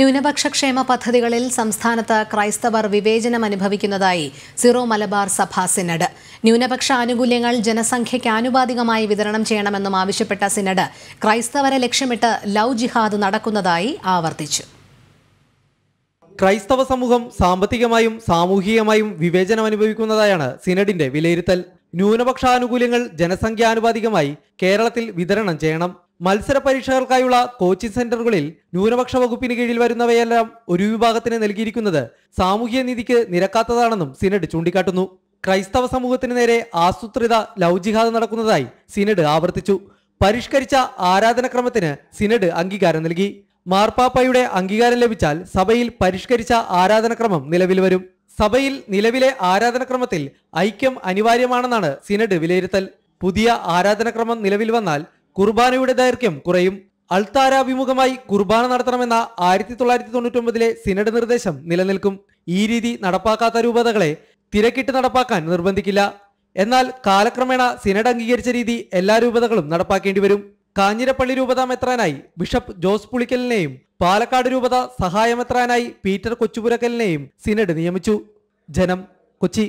ന്യൂനപക്ഷ ക്ഷേമ പദ്ധതികളിൽ സംസ്ഥാനത്ത് ക്രൈസ്തവർ വിവേചനം അനുഭവിക്കുന്നതായി സിറോ മലബാർ സഭാ സിനഡ് ന്യൂനപക്ഷ ആനുകൂല്യങ്ങൾ ജനസംഖ്യയ്ക്ക് ആനുപാതികമായി വിതരണം ചെയ്യണമെന്നും ആവശ്യപ്പെട്ട സിനഡ് ക്രൈസ്തവരെ ലക്ഷ്യമിട്ട് ലവ് ജിഹാദ് നടക്കുന്നതായി ആവർത്തിച്ചു ക്രൈസ്തവ സമൂഹം സാമ്പത്തികമായും സാമൂഹികമായും വിവേചനം അനുഭവിക്കുന്നതായാണ് സിനഡിന്റെ വിലയിരുത്തൽ ന്യൂനപക്ഷാനുകൂല്യങ്ങൾ ജനസംഖ്യാനുപാതികമായി കേരളത്തിൽ വിതരണം ചെയ്യണം മത്സര പരീക്ഷകൾക്കായുള്ള കോച്ചിംഗ് സെന്ററുകളിൽ ന്യൂനപക്ഷ വകുപ്പിന് കീഴിൽ വരുന്നവയെല്ലാം ഒരു വിഭാഗത്തിന് നൽകിയിരിക്കുന്നത് സാമൂഹ്യ നീതിക്ക് നിരക്കാത്തതാണെന്നും സിനഡ് ചൂണ്ടിക്കാട്ടുന്നു ക്രൈസ്തവ സമൂഹത്തിന് നേരെ ആസൂത്രിത ലൗജിഹാദ നടക്കുന്നതായി സിനഡ് ആവർത്തിച്ചു പരിഷ്കരിച്ച ആരാധനക്രമത്തിന് സിനഡ് അംഗീകാരം നൽകി മാർപ്പാപ്പയുടെ അംഗീകാരം ലഭിച്ചാൽ സഭയിൽ പരിഷ്കരിച്ച ആരാധനക്രമം നിലവിൽ വരും സഭയിൽ നിലവിലെ ആരാധനക്രമത്തിൽ ഐക്യം അനിവാര്യമാണെന്നാണ് സിനഡ് വിലയിരുത്തൽ പുതിയ ആരാധനക്രമം നിലവിൽ വന്നാൽ കുർബാനയുടെ ദൈർഘ്യം കുറയും അൾത്താരാഭിമുഖമായി കുർബാന നടത്തണമെന്ന ആയിരത്തി തൊള്ളായിരത്തി ഒമ്പതിലെ സിനഡ് നിർദ്ദേശം നിലനിൽക്കും ഈ രീതി നടപ്പാക്കാത്ത രൂപതകളെ തിരക്കിട്ട് നടപ്പാക്കാൻ നിർബന്ധിക്കില്ല എന്നാൽ കാലക്രമേണ സിനഡ് അംഗീകരിച്ച രീതി എല്ലാ രൂപതകളും നടപ്പാക്കേണ്ടി വരും കാഞ്ഞിരപ്പള്ളി രൂപത മെത്രാനായി ബിഷപ്പ് ജോസ് പുളിക്കലിനെയും പാലക്കാട് രൂപത സഹായമെത്രാനായി പീറ്റർ കൊച്ചുപുരക്കലിനെയും സിനഡ് നിയമിച്ചു ജനം കൊച്ചി